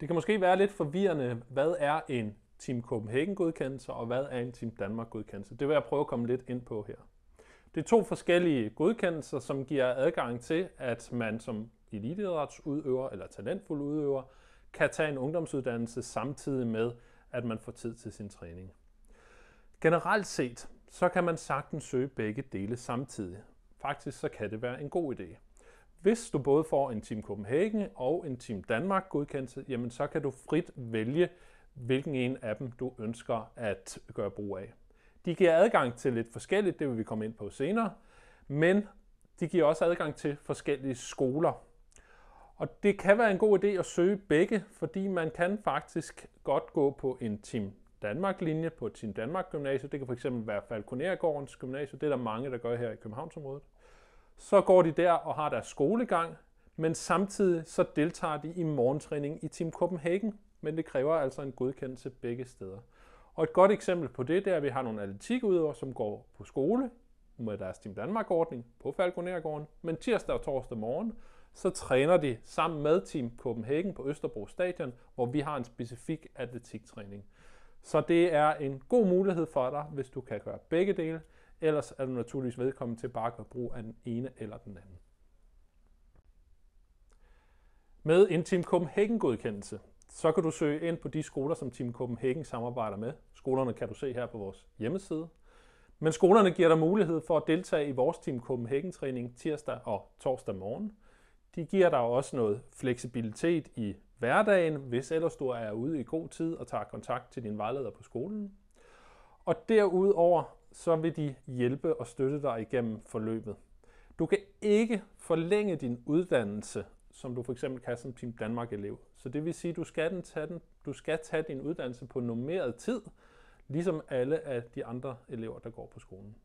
Det kan måske være lidt forvirrende, hvad er en Team Copenhagen-godkendelse, og hvad er en Team Danmark-godkendelse. Det vil jeg prøve at komme lidt ind på her. Det er to forskellige godkendelser, som giver adgang til, at man som eliteidrætsudøver eller talentfuld udøver kan tage en ungdomsuddannelse samtidig med, at man får tid til sin træning. Generelt set, så kan man sagtens søge begge dele samtidig. Faktisk så kan det være en god idé. Hvis du både får en Team Copenhagen og en Team Danmark godkendelse, jamen så kan du frit vælge, hvilken en af dem du ønsker at gøre brug af. De giver adgang til lidt forskelligt, det vil vi komme ind på senere, men de giver også adgang til forskellige skoler. Og det kan være en god idé at søge begge, fordi man kan faktisk godt gå på en Team Danmark-linje på Team Danmark Gymnasium. Det kan fx være Falconergårdens Gymnasium. Det er der mange, der gør her i Københavnsområdet så går de der og har deres skolegang, men samtidig så deltager de i morgentræning i Team Copenhagen, men det kræver altså en godkendelse begge steder. Og et godt eksempel på det, det er, at vi har nogle atletikudøvere, som går på skole med deres Team Danmark-ordning på Falconergården, men tirsdag og torsdag morgen, så træner de sammen med Team Copenhagen på Østerbro Stadion, hvor vi har en specifik atletiktræning. Så det er en god mulighed for dig, hvis du kan gøre begge dele. Ellers er du naturligvis vedkommen til bare at bruge af den ene eller den anden. Med en Team Copenhagen-godkendelse, så kan du søge ind på de skoler, som Team Copenhagen samarbejder med. Skolerne kan du se her på vores hjemmeside. Men skolerne giver dig mulighed for at deltage i vores Team Copenhagen-træning tirsdag og torsdag morgen. De giver dig også noget fleksibilitet i hverdagen, hvis ellers du er ude i god tid og tager kontakt til din vejleder på skolen. Og derudover så vil de hjælpe og støtte dig igennem forløbet. Du kan ikke forlænge din uddannelse, som du for eksempel kan som Team Danmark-elev. Så det vil sige, at du skal, den, tage den, du skal tage din uddannelse på normeret tid, ligesom alle af de andre elever, der går på skolen.